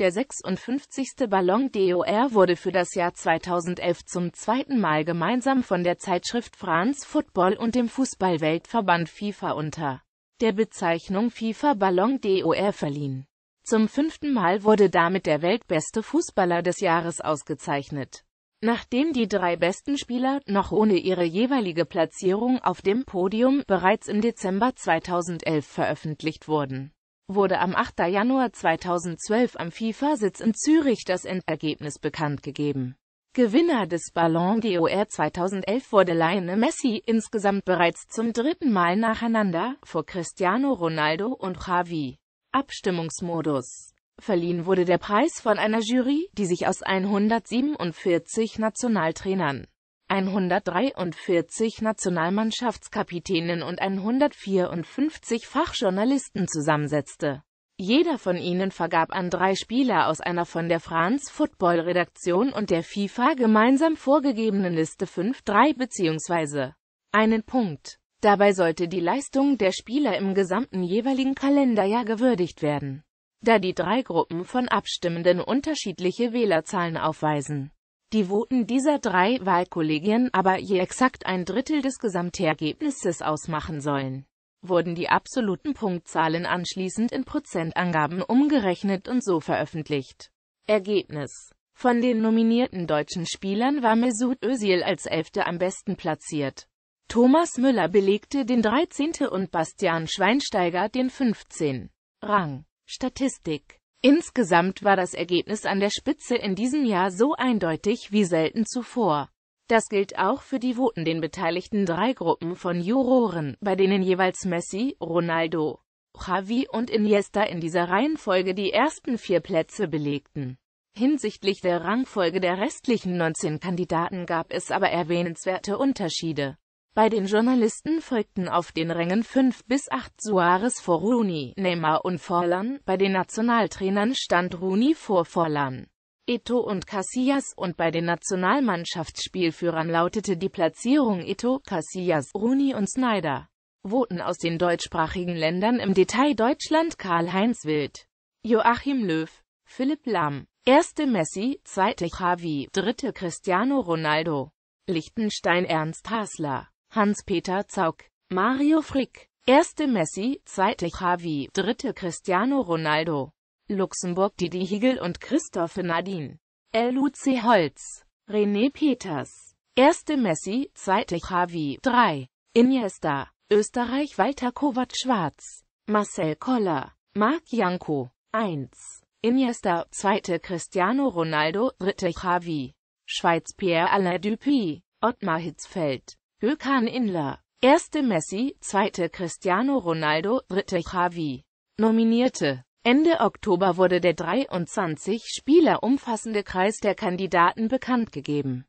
Der 56. Ballon d'Or wurde für das Jahr 2011 zum zweiten Mal gemeinsam von der Zeitschrift France Football und dem Fußballweltverband FIFA unter der Bezeichnung FIFA Ballon d'Or verliehen. Zum fünften Mal wurde damit der weltbeste Fußballer des Jahres ausgezeichnet. Nachdem die drei besten Spieler, noch ohne ihre jeweilige Platzierung auf dem Podium, bereits im Dezember 2011 veröffentlicht wurden wurde am 8. Januar 2012 am FIFA-Sitz in Zürich das Endergebnis bekannt gegeben. Gewinner des Ballon d'Or 2011 wurde Lionel Messi insgesamt bereits zum dritten Mal nacheinander, vor Cristiano Ronaldo und Javi. Abstimmungsmodus Verliehen wurde der Preis von einer Jury, die sich aus 147 Nationaltrainern 143 Nationalmannschaftskapitänen und 154 Fachjournalisten zusammensetzte. Jeder von ihnen vergab an drei Spieler aus einer von der France Football Redaktion und der FIFA gemeinsam vorgegebenen Liste 5-3 bzw. einen Punkt. Dabei sollte die Leistung der Spieler im gesamten jeweiligen Kalenderjahr gewürdigt werden, da die drei Gruppen von Abstimmenden unterschiedliche Wählerzahlen aufweisen die Voten dieser drei Wahlkollegien aber je exakt ein Drittel des Gesamtergebnisses ausmachen sollen, wurden die absoluten Punktzahlen anschließend in Prozentangaben umgerechnet und so veröffentlicht. Ergebnis Von den nominierten deutschen Spielern war Mesut Özil als Elfte am besten platziert. Thomas Müller belegte den 13. und Bastian Schweinsteiger den 15. Rang. Statistik Insgesamt war das Ergebnis an der Spitze in diesem Jahr so eindeutig wie selten zuvor. Das gilt auch für die Voten den beteiligten drei Gruppen von Juroren, bei denen jeweils Messi, Ronaldo, Javi und Iniesta in dieser Reihenfolge die ersten vier Plätze belegten. Hinsichtlich der Rangfolge der restlichen 19 Kandidaten gab es aber erwähnenswerte Unterschiede. Bei den Journalisten folgten auf den Rängen 5 bis 8 Suarez vor Rooney, Neymar und Forlan, bei den Nationaltrainern stand Rooney vor Forlan. Eto und Casillas und bei den Nationalmannschaftsspielführern lautete die Platzierung Eto, Casillas, Rooney und Snyder. Voten aus den deutschsprachigen Ländern im Detail Deutschland Karl-Heinz Wild, Joachim Löw, Philipp Lahm, erste Messi, zweite Javi, dritte Cristiano Ronaldo, Lichtenstein Ernst Hasler. Hans-Peter Zaug, Mario Frick, erste Messi, zweite Xavi, dritte Cristiano Ronaldo, Luxemburg Didi Higel und Christophe Nadine, LUC Holz, René Peters, erste Messi, zweite Xavi, 3, Iniesta, Österreich Walter Kovac Schwarz, Marcel Koller, Marc Janko, 1, Iniesta, zweite Cristiano Ronaldo, dritte Xavi, Schweiz Pierre Alain Dupuy, Ottmar Hitzfeld, Gökhan Inler, erste Messi, zweite Cristiano Ronaldo, dritte Javi. Nominierte Ende Oktober wurde der 23 Spieler umfassende Kreis der Kandidaten bekannt gegeben.